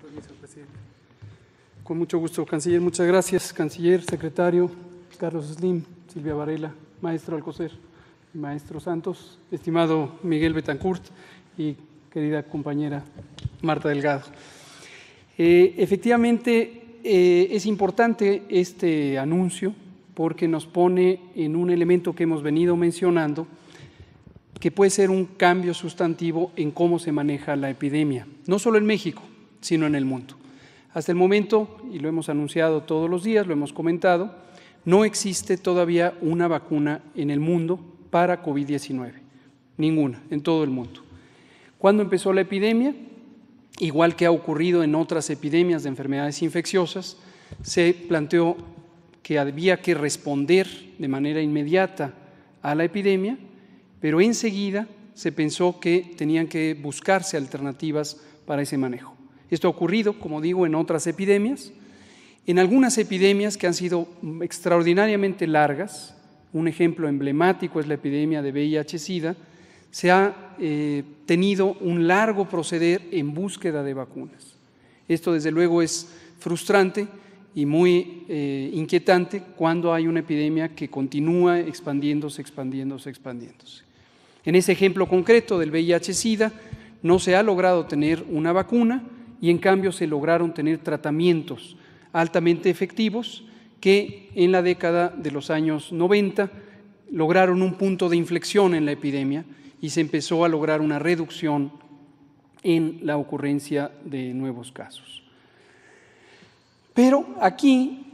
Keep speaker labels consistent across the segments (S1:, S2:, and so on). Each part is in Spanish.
S1: Pues, Con mucho gusto, canciller. Muchas gracias, canciller, secretario, Carlos Slim, Silvia Varela, maestro Alcocer, maestro Santos, estimado Miguel Betancourt y querida compañera Marta Delgado. Eh, efectivamente, eh, es importante este anuncio porque nos pone en un elemento que hemos venido mencionando, que puede ser un cambio sustantivo en cómo se maneja la epidemia, no solo en México, sino en el mundo. Hasta el momento, y lo hemos anunciado todos los días, lo hemos comentado, no existe todavía una vacuna en el mundo para COVID-19, ninguna, en todo el mundo. Cuando empezó la epidemia? Igual que ha ocurrido en otras epidemias de enfermedades infecciosas, se planteó que había que responder de manera inmediata a la epidemia, pero enseguida se pensó que tenían que buscarse alternativas para ese manejo. Esto ha ocurrido, como digo, en otras epidemias. En algunas epidemias que han sido extraordinariamente largas, un ejemplo emblemático es la epidemia de VIH-Sida, se ha eh, tenido un largo proceder en búsqueda de vacunas. Esto desde luego es frustrante y muy eh, inquietante cuando hay una epidemia que continúa expandiéndose, expandiéndose, expandiéndose. En ese ejemplo concreto del VIH-Sida no se ha logrado tener una vacuna, y en cambio se lograron tener tratamientos altamente efectivos que en la década de los años 90 lograron un punto de inflexión en la epidemia y se empezó a lograr una reducción en la ocurrencia de nuevos casos. Pero aquí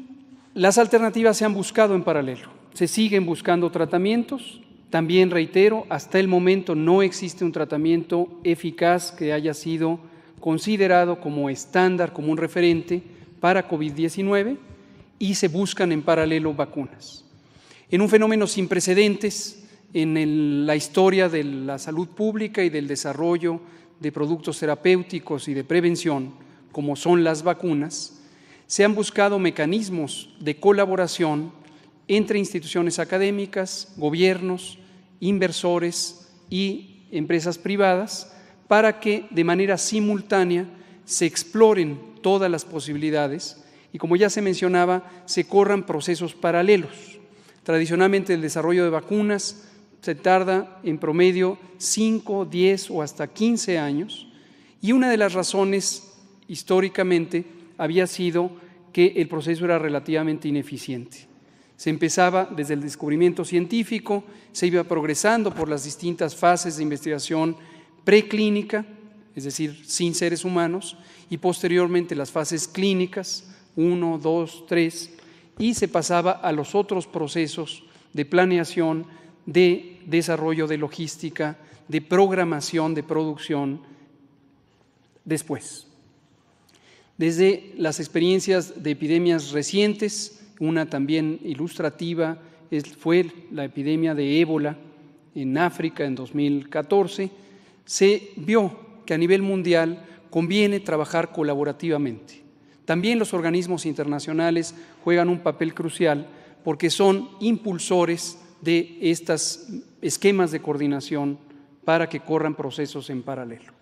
S1: las alternativas se han buscado en paralelo, se siguen buscando tratamientos, también reitero, hasta el momento no existe un tratamiento eficaz que haya sido considerado como estándar, como un referente para COVID-19 y se buscan en paralelo vacunas. En un fenómeno sin precedentes en la historia de la salud pública y del desarrollo de productos terapéuticos y de prevención, como son las vacunas, se han buscado mecanismos de colaboración entre instituciones académicas, gobiernos, inversores y empresas privadas para que de manera simultánea se exploren todas las posibilidades y, como ya se mencionaba, se corran procesos paralelos. Tradicionalmente el desarrollo de vacunas se tarda en promedio 5, 10 o hasta 15 años y una de las razones históricamente había sido que el proceso era relativamente ineficiente. Se empezaba desde el descubrimiento científico, se iba progresando por las distintas fases de investigación preclínica, es decir, sin seres humanos, y posteriormente las fases clínicas, 1, 2, 3, y se pasaba a los otros procesos de planeación, de desarrollo de logística, de programación, de producción, después. Desde las experiencias de epidemias recientes, una también ilustrativa fue la epidemia de ébola en África en 2014, se vio que a nivel mundial conviene trabajar colaborativamente. También los organismos internacionales juegan un papel crucial porque son impulsores de estos esquemas de coordinación para que corran procesos en paralelo.